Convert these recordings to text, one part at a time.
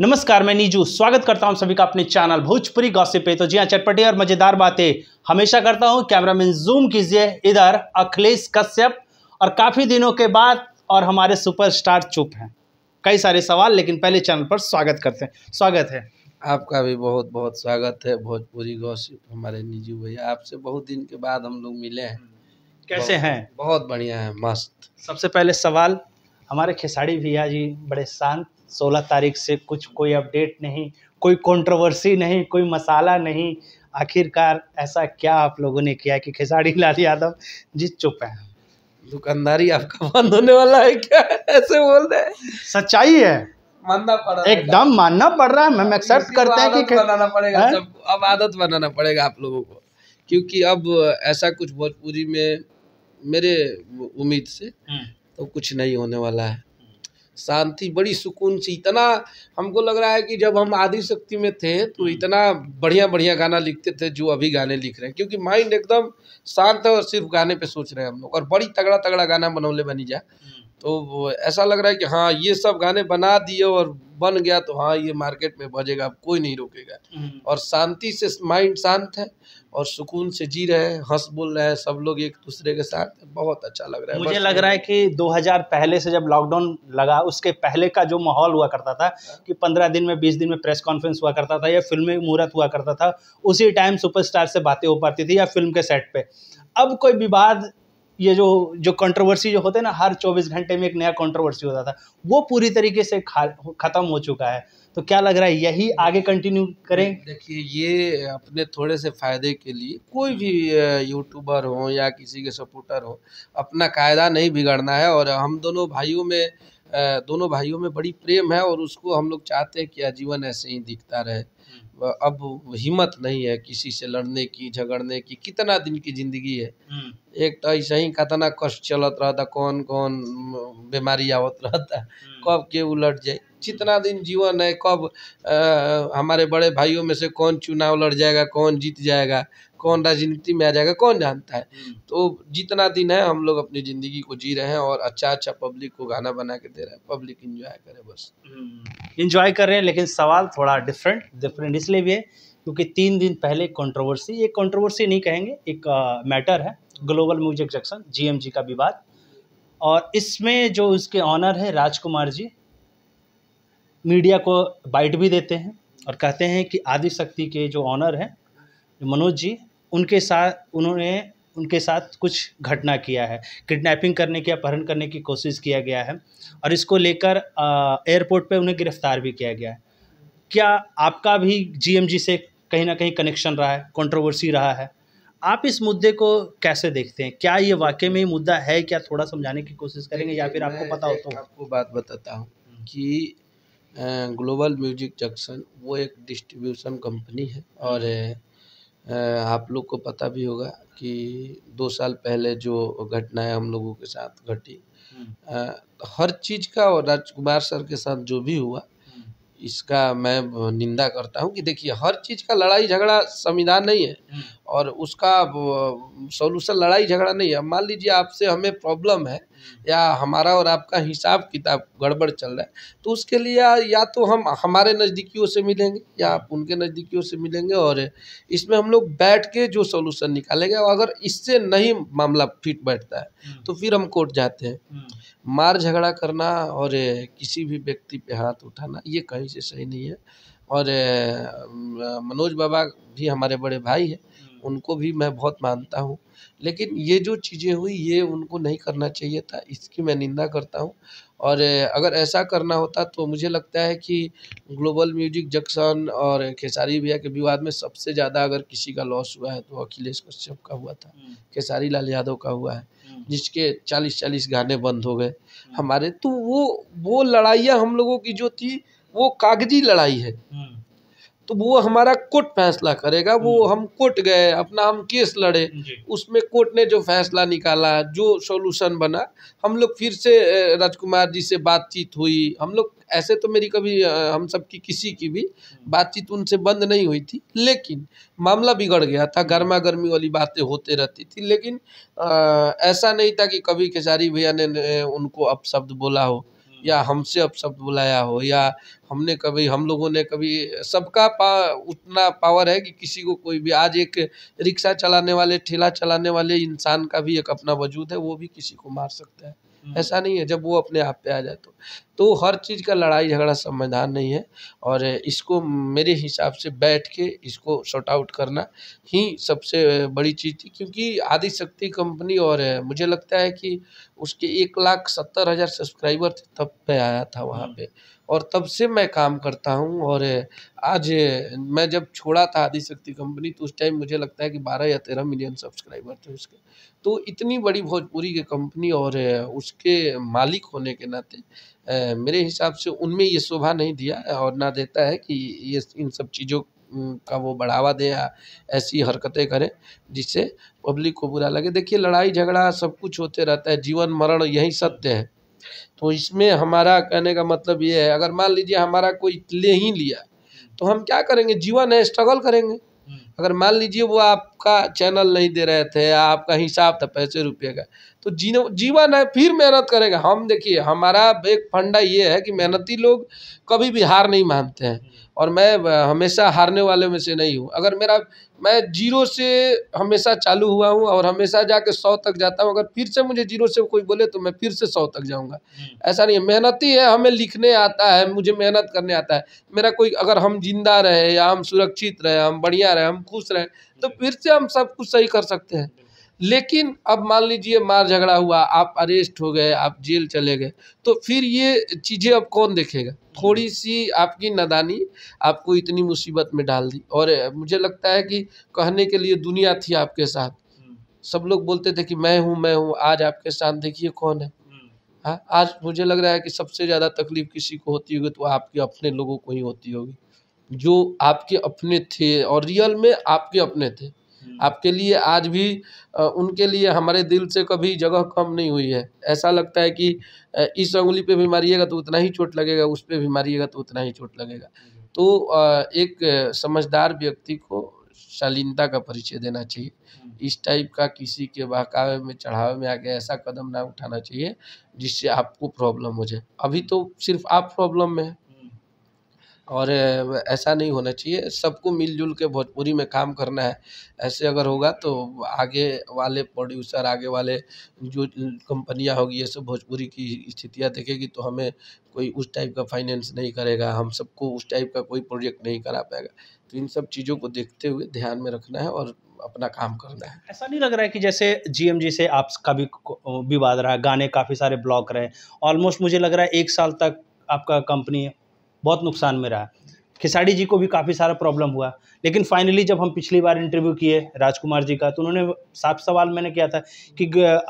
नमस्कार मैं नीजू स्वागत करता हूं सभी का अपने चैनल भोजपुरी गॉसिप पे तो जी हाँ चटपटी और मजेदार बातें हमेशा करता हूं कैमरामैन जूम कीजिए इधर अखिलेश कश्यप और काफ़ी दिनों के बाद और हमारे सुपरस्टार चुप हैं कई सारे सवाल लेकिन पहले चैनल पर स्वागत करते हैं स्वागत है आपका भी बहुत बहुत स्वागत है भोजपुरी गॉसिप हमारे निजू भैया आपसे बहुत दिन के बाद हम लोग मिले हैं कैसे हैं बहुत बढ़िया है मस्त सबसे पहले सवाल हमारे खेसारी भैया जी बड़े शांत सोलह तारीख से कुछ कोई अपडेट नहीं कोई कंट्रोवर्सी नहीं कोई मसाला नहीं आखिरकार ऐसा क्या आप लोगों ने किया कि खेसारी लाल यादव जीत चुप है दुकानदारी आपका बंद होने वाला है क्या ऐसे बोल रहे सच्चाई है मानना पड़ा एकदम मानना पड़ रहा है हम हाँ, एक्सेप्ट करते हैं कि बनाना पड़ेगा है? अब आदत बनाना पड़ेगा आप लोगों को क्योंकि अब ऐसा कुछ भोजपुरी में मेरे उम्मीद से हम्म। तो कुछ नहीं होने वाला है शांति बड़ी सुकून सी इतना हमको लग रहा है कि जब हम आदि शक्ति में थे तो हम्म। इतना बढ़िया बढ़िया गाना लिखते थे जो अभी गाने लिख रहे हैं क्योंकि माइंड एकदम शांत है और सिर्फ गाने पे सोच रहे हैं हम लोग और बड़ी तगड़ा तगड़ा गाना बनौले बनी जा हम्म। तो ऐसा लग रहा है कि हाँ ये सब गाने बना दिए और बन गया तो हाँ ये मार्केट में बजेगा कोई नहीं रोकेगा हम्म। और शांति से माइंड शांत है और सुकून से जी रहे हैं हंस बोल रहे हैं सब लोग एक दूसरे के साथ बहुत अच्छा लग रहा है मुझे लग रहा है कि 2000 पहले से जब लॉकडाउन लगा उसके पहले का जो माहौल हुआ करता था हाँ। कि 15 दिन में 20 दिन में प्रेस कॉन्फ्रेंस हुआ करता था या फिल्म मुहूर्त हुआ करता था उसी टाइम सुपरस्टार से बातें हो पाती थी या फिल्म के सेट पर अब कोई विवाद ये जो जो कंट्रोवर्सी जो होते हैं ना हर 24 घंटे में एक नया कंट्रोवर्सी होता था वो पूरी तरीके से ख़त्म हो चुका है तो क्या लग रहा है यही आगे कंटिन्यू करें देखिए ये अपने थोड़े से फ़ायदे के लिए कोई भी यूट्यूबर हम्म। हो या किसी के सपोर्टर हो अपना कायदा नहीं बिगड़ना है और हम दोनों भाइयों में दोनों भाइयों में बड़ी प्रेम है और उसको हम लोग चाहते हैं कि आजीवन ऐसे ही दिखता रहे हम्म। अब हिम्मत नहीं है किसी से लड़ने की झगड़ने की कितना दिन की जिंदगी है हम्म। एक तो ऐसा ही कतना कष्ट चलत रहता कौन कौन बीमारी आवत रहता हम्म। कब के उलट जाए जितना दिन जीवन है कब आ, हमारे बड़े भाइयों में से कौन चुनाव लड़ जाएगा कौन जीत जाएगा कौन राजनीति में आ जाएगा कौन जानता है हम्म। तो जितना दिन है हम लोग अपनी ज़िंदगी को जी रहे हैं और अच्छा अच्छा पब्लिक को गाना बना के दे रहे हैं पब्लिक इंजॉय करे बस इंजॉय हम्म। कर रहे हैं लेकिन सवाल थोड़ा डिफरेंट डिफरेंट इसलिए भी है क्योंकि तीन दिन पहले कंट्रोवर्सी एक कंट्रोवर्सी नहीं कहेंगे एक मैटर है ग्लोबल म्यूजिक जंक्शन जीएमजी का विवाद और इसमें जो उसके ऑनर है राजकुमार जी मीडिया को बाइट भी देते हैं और कहते हैं कि आदिशक्ति के जो ऑनर हैं मनोज जी उनके साथ उन्होंने उनके साथ कुछ घटना किया है किडनैपिंग करने की अपहरण करने की कोशिश किया गया है और इसको लेकर एयरपोर्ट पे उन्हें गिरफ्तार भी किया गया है क्या आपका भी जीएमजी से कहीं ना कहीं कनेक्शन रहा है कंट्रोवर्सी रहा है आप इस मुद्दे को कैसे देखते हैं क्या ये वाकई में मुद्दा है क्या थोड़ा समझाने की कोशिश करेंगे या फिर आपको पता हो तो आपको बात बताता हूँ हम्म। कि ग्लोबल म्यूजिक जंक्शन वो एक डिस्ट्रीब्यूशन कंपनी है और आप लोग को पता भी होगा कि दो साल पहले जो घटनाएं हम लोगों के साथ घटी हम्म। हर चीज़ का और राजकुमार सर के साथ जो भी हुआ हम्म। इसका मैं निंदा करता हूँ कि देखिए हर चीज़ का लड़ाई झगड़ा संविधान नहीं है हम्म। और उसका सोल्यूशन लड़ाई झगड़ा नहीं है मान लीजिए आपसे हमें प्रॉब्लम है हम्म। या हमारा और आपका हिसाब किताब गड़बड़ चल रहा है तो उसके लिए या तो हम हमारे नज़दीकियों से मिलेंगे या आप उनके नज़दीकियों से मिलेंगे और इसमें हम लोग बैठ के जो सोल्यूशन निकालेंगे और अगर इससे नहीं मामला फिट बैठता है हम्म। तो फिर हम कोर्ट जाते हैं हम्म। मार झगड़ा करना और किसी भी व्यक्ति पे हाथ उठाना ये कहीं से सही नहीं है और मनोज बाबा भी हमारे बड़े भाई हैं उनको भी मैं बहुत मानता हूँ लेकिन ये जो चीज़ें हुई ये उनको नहीं करना चाहिए था इसकी मैं निंदा करता हूँ और अगर ऐसा करना होता तो मुझे लगता है कि ग्लोबल म्यूजिक जक्सन और खेसारी भैया के विवाद में सबसे ज़्यादा अगर किसी का लॉस हुआ है तो अखिलेश कश्यप का हुआ था हम्म। खेसारी लाल यादव का हुआ है हम्म। जिसके चालीस चालीस गाने बंद हो गए हम्म। हमारे तो वो वो लड़ाइयाँ हम लोगों की जो थी वो कागजी लड़ाई है तो वो हमारा कोर्ट फैसला करेगा वो हम्म। हम कोर्ट गए अपना हम केस लड़े उसमें कोर्ट ने जो फैसला निकाला जो सोल्यूशन बना हम लोग फिर से राजकुमार जी से बातचीत हुई हम लोग ऐसे तो मेरी कभी हम सब की किसी की भी हम्म। बातचीत उनसे बंद नहीं हुई थी लेकिन मामला बिगड़ गया था हम्म। गर्मा गर्मी वाली बातें होते रहती थी लेकिन आ, ऐसा नहीं था कि कभी खेसारी भैया ने, ने उनको अपशब्द बोला हो या हमसे अपशब्द बुलाया हो या हमने कभी हम लोगों ने कभी सबका पा उतना पावर है कि किसी को कोई भी आज एक रिक्शा चलाने वाले ठेला चलाने वाले इंसान का भी एक अपना वजूद है वो भी किसी को मार सकता है हम्म। ऐसा नहीं है जब वो अपने आप पे आ जाए तो।, तो हर चीज़ का लड़ाई झगड़ा संविधान नहीं है और इसको मेरे हिसाब से बैठ के इसको शॉर्ट आउट करना ही सबसे बड़ी चीज़ थी क्योंकि आदिशक्ति कंपनी और मुझे लगता है कि उसके एक लाख सत्तर हज़ार सब्सक्राइबर थे तब पे आया था वहाँ हम्म। पे और तब से मैं काम करता हूँ और आज मैं जब छोड़ा था आदिशक्ति कंपनी तो उस टाइम मुझे लगता है कि बारह या तेरह मिलियन सब्सक्राइबर थे उसके तो इतनी बड़ी भोजपुरी की कंपनी और उसके मालिक होने के नाते मेरे हिसाब से उनमें ये शोभा नहीं दिया और ना देता है कि ये इन सब चीज़ों का वो बढ़ावा दें या ऐसी हरकतें करें जिससे पब्लिक को बुरा लगे देखिए लड़ाई झगड़ा सब कुछ होते रहता है जीवन मरण यही सत्य है तो इसमें हमारा कहने का मतलब ये है अगर मान लीजिए हमारा कोई ले ही लिया तो हम क्या करेंगे जीवन है स्ट्रगल करेंगे हम्म। अगर मान लीजिए वो आपका चैनल नहीं दे रहे थे आपका हिसाब था पैसे रुपये का तो जीन जीवन है फिर मेहनत करेंगे हम देखिए हमारा एक फंडा ये है कि मेहनती लोग कभी भी हार नहीं मानते हैं और मैं हमेशा हारने वाले में से नहीं हूँ अगर मेरा मैं जीरो से हमेशा चालू हुआ हूँ और हमेशा जाके सौ तक जाता हूँ अगर फिर से मुझे जीरो से कोई बोले तो मैं फिर से सौ तक जाऊँगा हम्म। ऐसा नहीं है मेहनती है हमें लिखने आता है मुझे मेहनत करने आता है मेरा कोई अगर हम जिंदा रहे या हम सुरक्षित रहे हम बढ़िया रहे हम खुश रहें तो हम्म। फिर से हम सब कुछ सही कर सकते हैं लेकिन अब मान लीजिए मार झगड़ा हुआ आप अरेस्ट हो गए आप जेल चले गए तो फिर ये चीज़ें अब कौन देखेगा थोड़ी सी आपकी नदानी आपको इतनी मुसीबत में डाल दी और मुझे लगता है कि कहने के लिए दुनिया थी आपके साथ हम्म। सब लोग बोलते थे कि मैं हूँ मैं हूँ आज आपके साथ देखिए कौन है हम्म। हाँ आज मुझे लग रहा है कि सबसे ज़्यादा तकलीफ किसी को होती होगी तो आपके अपने लोगों को ही होती होगी जो आपके अपने थे और रियल में आपके अपने थे हम्म। आपके लिए आज भी उनके लिए हमारे दिल से कभी जगह कम नहीं हुई है ऐसा लगता है कि इस उंगली पे भी मारिएगा तो उतना ही चोट लगेगा उस पर भी मारिएगा तो उतना ही चोट लगेगा तो एक समझदार व्यक्ति को शालीनता का परिचय देना चाहिए हम्म। इस टाइप का किसी के बहकावे में चढ़ावे में आगे ऐसा कदम ना उठाना चाहिए जिससे आपको प्रॉब्लम हो जाए अभी तो सिर्फ आप प्रॉब्लम में है और ऐसा नहीं होना चाहिए सबको मिलजुल के भोजपुरी में काम करना है ऐसे अगर होगा तो आगे वाले प्रोड्यूसर आगे वाले जो कंपनियाँ होगी ये सब भोजपुरी की स्थितियाँ देखेगी तो हमें कोई उस टाइप का फाइनेंस नहीं करेगा हम सबको उस टाइप का कोई प्रोजेक्ट नहीं करा पाएगा तो इन सब चीज़ों को देखते हुए ध्यान में रखना है और अपना काम करना है ऐसा नहीं लग रहा है कि जैसे जीएमजी से आपका भी विवाद रहा गाने काफ़ी सारे ब्लॉक रहे ऑलमोस्ट मुझे लग रहा है एक साल तक आपका कंपनी बहुत नुकसान में रहा खिसाड़ी जी को भी काफ़ी सारा प्रॉब्लम हुआ लेकिन फाइनली जब हम पिछली बार इंटरव्यू किए राजकुमार जी का तो उन्होंने साफ सवाल मैंने किया था कि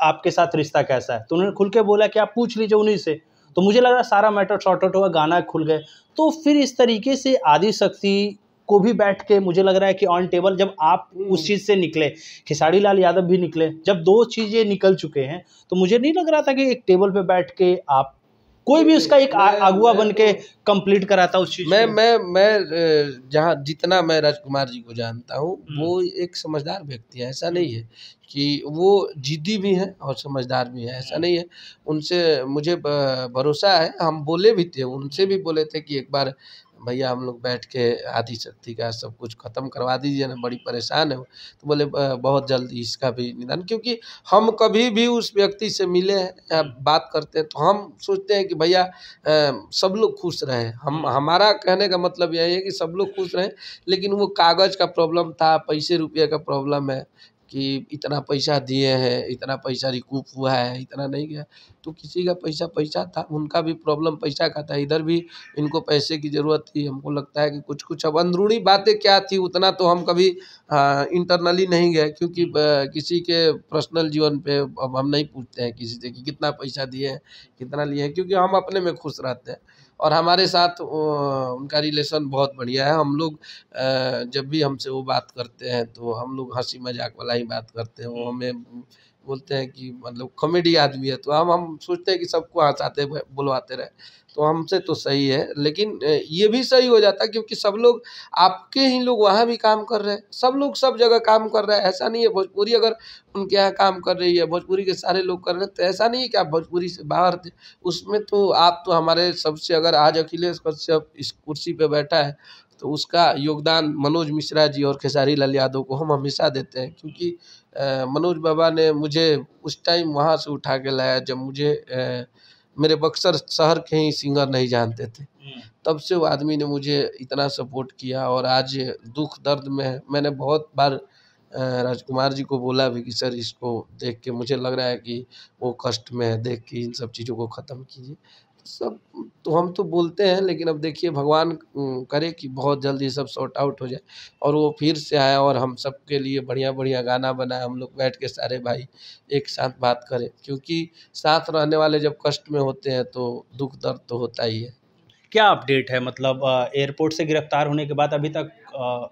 आपके साथ रिश्ता कैसा है तो उन्होंने खुल के बोला कि आप पूछ लीजिए उन्हीं से तो मुझे लग रहा सारा मैटर शॉर्ट आउट हुआ गाना खुल गए तो फिर इस तरीके से आदिशक्ति को भी बैठ के मुझे लग रहा है कि ऑन टेबल जब आप हम्म। उस चीज़ से निकले खिसाड़ी लाल यादव भी निकले जब दो चीज़ें निकल चुके हैं तो मुझे नहीं लग रहा था कि एक टेबल पे बैठ के आप कोई भी उसका एक अगुआ बन के कम्प्लीट कराता उस चीज मैं मैं मैं जहाँ जितना मैं राजकुमार जी को जानता हूँ हम्म। वो एक समझदार व्यक्ति है ऐसा नहीं है कि वो जिद्दी भी हैं और समझदार भी हैं ऐसा हम्म। नहीं है उनसे मुझे भरोसा है हम बोले भी थे उनसे भी बोले थे कि एक बार भैया हम लोग बैठ के आधी शक्ति का सब कुछ ख़त्म करवा दीजिए ना बड़ी परेशान है तो बोले बहुत जल्दी इसका भी निदान क्योंकि हम कभी भी उस व्यक्ति से मिले या बात करते हैं तो हम सोचते हैं कि भैया सब लोग खुश रहें हम हमारा कहने का मतलब यही है कि सब लोग खुश रहें लेकिन वो कागज़ का प्रॉब्लम था पैसे रुपये का प्रॉब्लम है कि इतना पैसा दिए हैं इतना पैसा रिकूप हुआ है इतना नहीं गया तो किसी का पैसा पैसा था उनका भी प्रॉब्लम पैसा का था इधर भी इनको पैसे की ज़रूरत थी हमको लगता है कि कुछ कुछ अब अंदरूनी बातें क्या थी उतना तो हम कभी इंटरनली नहीं गए क्योंकि किसी के पर्सनल जीवन पे अब हम नहीं पूछते हैं किसी से कि कितना पैसा दिए हैं कितना लिए हैं क्योंकि हम अपने में खुश रहते हैं और हमारे साथ उनका रिलेशन बहुत बढ़िया है हम लोग जब भी हमसे वो बात करते हैं तो हम लोग हंसी मजाक वाला ही बात करते हैं वो हमें बोलते हैं कि मतलब कॉमेडी आदमी है तो हम हम सोचते हैं कि सबको हंसाते बुलवाते रहे तो हमसे तो सही है लेकिन ये भी सही हो जाता क्योंकि सब लोग आपके ही लोग वहाँ भी काम कर रहे हैं सब लोग सब जगह काम कर रहे हैं ऐसा नहीं है भोजपुरी अगर उनके यहाँ काम कर रही है भोजपुरी के सारे लोग कर रहे हैं तो ऐसा नहीं है कि आप भोजपुरी से बाहर थे उसमें तो आप तो हमारे सबसे अगर आज अखिलेश कश्यप इस कुर्सी पर बैठा है तो उसका योगदान मनोज मिश्रा जी और खेसारी लाल यादव को हम हमेशा देते हैं क्योंकि मनोज बाबा ने मुझे उस टाइम वहाँ से उठा के लाया जब मुझे मेरे बक्सर शहर के ही सिंगर नहीं जानते थे हम्म। तब से वो आदमी ने मुझे इतना सपोर्ट किया और आज दुख दर्द में मैंने बहुत बार राजकुमार जी को बोला भी कि सर इसको देख के मुझे लग रहा है कि वो कष्ट में है देख के इन सब चीज़ों को ख़त्म कीजिए सब तो हम तो बोलते हैं लेकिन अब देखिए भगवान करे कि बहुत जल्दी सब शॉर्ट आउट हो जाए और वो फिर से आए और हम सब के लिए बढ़िया बढ़िया गाना बनाए हम लोग बैठ के सारे भाई एक साथ बात करें क्योंकि साथ रहने वाले जब कष्ट में होते हैं तो दुख दर्द तो होता ही है क्या अपडेट है मतलब एयरपोर्ट से गिरफ्तार होने के बाद अभी तक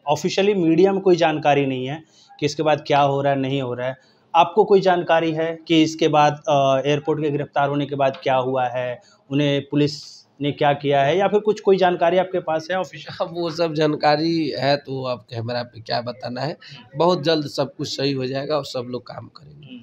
ऑफिशियली मीडिया में कोई जानकारी नहीं है कि इसके बाद क्या हो रहा है नहीं हो रहा है आपको कोई जानकारी है कि इसके बाद एयरपोर्ट के गिरफ्तार होने के बाद क्या हुआ है उन्हें पुलिस ने क्या किया है या फिर कुछ कोई जानकारी आपके पास है ऑफिशियल हाँ, वो सब जानकारी है तो आप कैमरा पे क्या बताना है बहुत जल्द सब कुछ सही हो जाएगा और सब लोग काम करेंगे